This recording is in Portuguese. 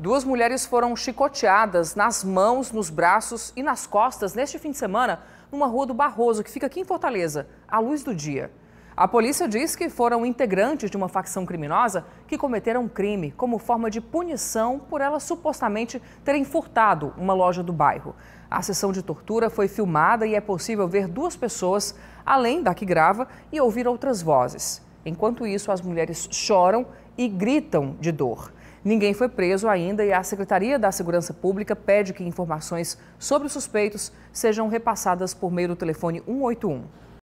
Duas mulheres foram chicoteadas nas mãos, nos braços e nas costas neste fim de semana numa rua do Barroso, que fica aqui em Fortaleza, à luz do dia. A polícia diz que foram integrantes de uma facção criminosa que cometeram um crime como forma de punição por elas supostamente terem furtado uma loja do bairro. A sessão de tortura foi filmada e é possível ver duas pessoas, além da que grava, e ouvir outras vozes. Enquanto isso, as mulheres choram e gritam de dor. Ninguém foi preso ainda e a Secretaria da Segurança Pública pede que informações sobre os suspeitos sejam repassadas por meio do telefone 181.